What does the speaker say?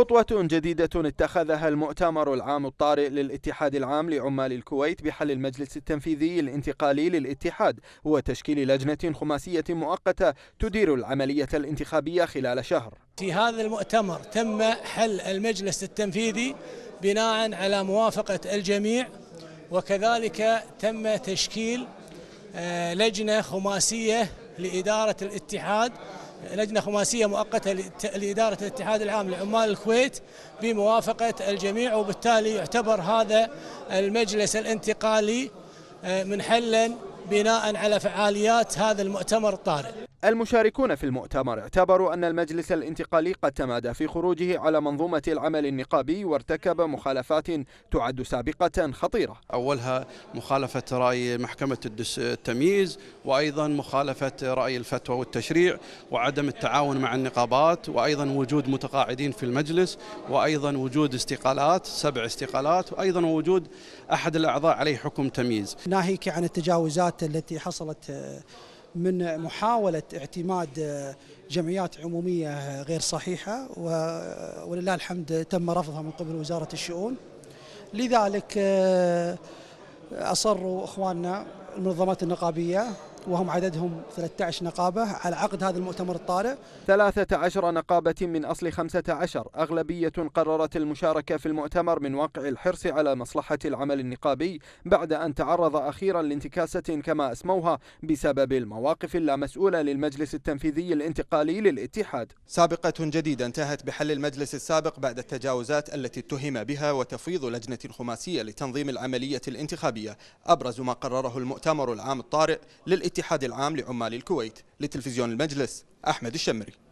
خطوة جديدة اتخذها المؤتمر العام الطارئ للاتحاد العام لعمال الكويت بحل المجلس التنفيذي الانتقالي للاتحاد وتشكيل لجنة خماسية مؤقتة تدير العملية الانتخابية خلال شهر في هذا المؤتمر تم حل المجلس التنفيذي بناء على موافقة الجميع وكذلك تم تشكيل آه، لجنة خماسية لإدارة الاتحاد لجنة خماسية مؤقتة لإدارة الاتحاد العام لعمال الكويت بموافقة الجميع وبالتالي يعتبر هذا المجلس الانتقالي آه، منحلا بناء على فعاليات هذا المؤتمر الطارئ المشاركون في المؤتمر اعتبروا أن المجلس الانتقالي قد تمادى في خروجه على منظومة العمل النقابي وارتكب مخالفات تعد سابقة خطيرة أولها مخالفة رأي محكمة التمييز وأيضا مخالفة رأي الفتوى والتشريع وعدم التعاون مع النقابات وأيضا وجود متقاعدين في المجلس وأيضا وجود استقالات سبع استقالات وأيضا وجود أحد الأعضاء عليه حكم تمييز ناهيك عن التجاوزات التي حصلت آه، من محاولة اعتماد آه، جمعيات عمومية آه، غير صحيحة آه، ولله الحمد تم رفضها من قبل وزارة الشؤون لذلك أصروا إخواننا المنظمات النقابية وهم عددهم 13 نقابة على عقد هذا المؤتمر الطارئ 13 نقابة من أصل 15 أغلبية قررت المشاركة في المؤتمر من واقع الحرص على مصلحة العمل النقابي بعد أن تعرض أخيرا لانتكاسة كما أسموها بسبب المواقف اللامسؤولة للمجلس التنفيذي الانتقالي للاتحاد سابقة جديدة انتهت بحل المجلس السابق بعد التجاوزات التي اتهم بها وتفويض لجنة خماسية لتنظيم العملية الانتخابية أبرز ما قرره المؤتمر العام الطارئ للاتحاد الاتحاد العام لعمال الكويت لتلفزيون المجلس أحمد الشمري